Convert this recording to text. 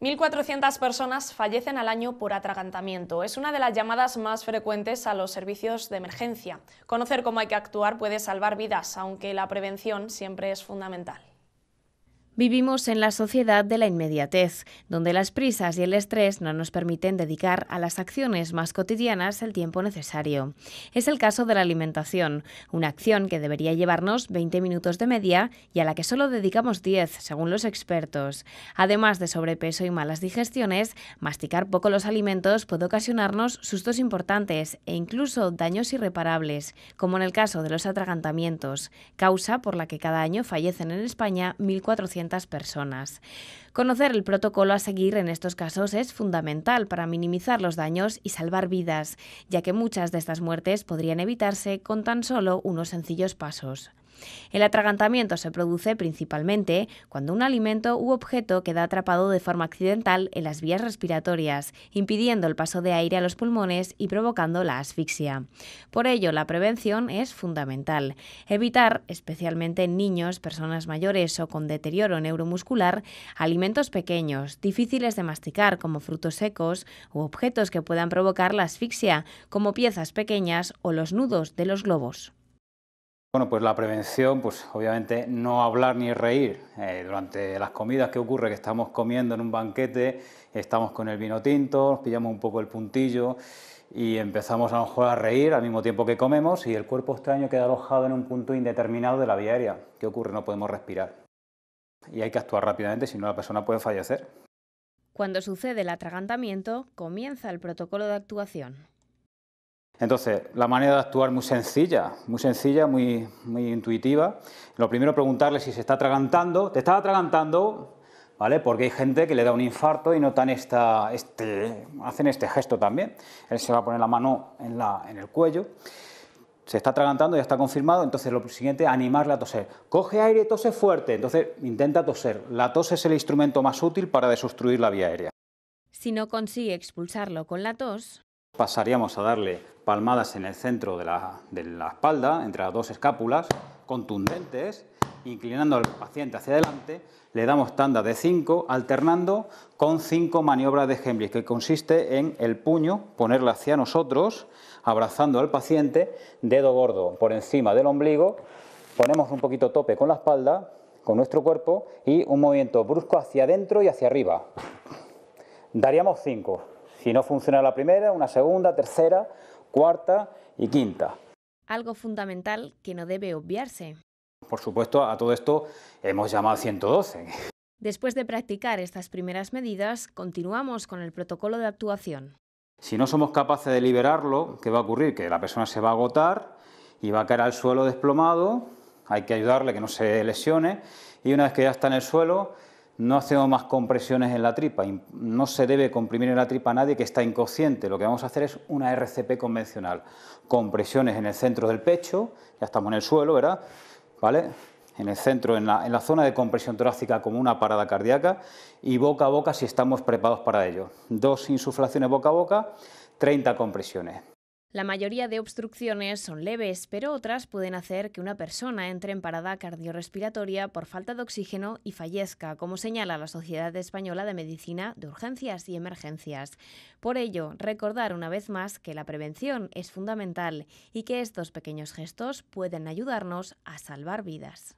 1.400 personas fallecen al año por atragantamiento. Es una de las llamadas más frecuentes a los servicios de emergencia. Conocer cómo hay que actuar puede salvar vidas, aunque la prevención siempre es fundamental. Vivimos en la sociedad de la inmediatez, donde las prisas y el estrés no nos permiten dedicar a las acciones más cotidianas el tiempo necesario. Es el caso de la alimentación, una acción que debería llevarnos 20 minutos de media y a la que solo dedicamos 10, según los expertos. Además de sobrepeso y malas digestiones, masticar poco los alimentos puede ocasionarnos sustos importantes e incluso daños irreparables, como en el caso de los atragantamientos, causa por la que cada año fallecen en España 1.400 personas. Conocer el protocolo a seguir en estos casos es fundamental para minimizar los daños y salvar vidas, ya que muchas de estas muertes podrían evitarse con tan solo unos sencillos pasos. El atragantamiento se produce principalmente cuando un alimento u objeto queda atrapado de forma accidental en las vías respiratorias, impidiendo el paso de aire a los pulmones y provocando la asfixia. Por ello, la prevención es fundamental. Evitar, especialmente en niños, personas mayores o con deterioro neuromuscular, alimentos pequeños, difíciles de masticar como frutos secos u objetos que puedan provocar la asfixia, como piezas pequeñas o los nudos de los globos. Bueno, pues la prevención, pues obviamente no hablar ni reír. Eh, durante las comidas, ¿qué ocurre? Que estamos comiendo en un banquete, estamos con el vino tinto, nos pillamos un poco el puntillo y empezamos a lo mejor a reír al mismo tiempo que comemos y el cuerpo extraño queda alojado en un punto indeterminado de la vía aérea. ¿Qué ocurre? No podemos respirar. Y hay que actuar rápidamente, si no la persona puede fallecer. Cuando sucede el atragantamiento, comienza el protocolo de actuación. Entonces, la manera de actuar muy sencilla, muy sencilla, muy, muy intuitiva. Lo primero, preguntarle si se está atragantando. ¿Te está atragantando? ¿Vale? Porque hay gente que le da un infarto y notan esta, este, hacen este gesto también. Él se va a poner la mano en, la, en el cuello. Se está atragantando, ya está confirmado. Entonces, lo siguiente, animarle a toser. Coge aire tose fuerte. Entonces, intenta toser. La tos es el instrumento más útil para desobstruir la vía aérea. Si no consigue expulsarlo con la tos, pasaríamos a darle palmadas en el centro de la, espalda, entre las dos escápulas, contundentes, inclinando al paciente hacia adelante, le damos tanda de 5, alternando con 5 maniobras de Heimlich, que consiste en el puño ponerla hacia nosotros, abrazando al paciente, dedo gordo por encima del ombligo, ponemos un poquito tope con la espalda, con nuestro cuerpo, y un movimiento brusco hacia adentro y hacia arriba. Daríamos 5. Si no funciona la primera, una segunda, tercera, cuarta y quinta. Algo fundamental que no debe obviarse. Por supuesto, a todo esto hemos llamado 112. Después de practicar estas primeras medidas, continuamos con el protocolo de actuación. Si no somos capaces de liberarlo, ¿qué va a ocurrir? Que la persona se va a agotar y va a caer al suelo desplomado, hay que ayudarle que no se lesione y una vez que ya está en el suelo, no hacemos más compresiones en la tripa. No se debe comprimir en la tripa a nadie que está inconsciente. Lo que vamos a hacer es una RCP convencional. Compresiones en el centro del pecho, ya estamos en el suelo, ¿verdad? ¿Vale? En el centro, en la, en la zona de compresión torácica como una parada cardíaca y boca a boca si estamos preparados para ello. Dos insuflaciones boca a boca, 30 compresiones. La mayoría de obstrucciones son leves, pero otras pueden hacer que una persona entre en parada cardiorrespiratoria por falta de oxígeno y fallezca, como señala la Sociedad Española de Medicina de Urgencias y Emergencias. Por ello, recordar una vez más que la prevención es fundamental y que estos pequeños gestos pueden ayudarnos a salvar vidas.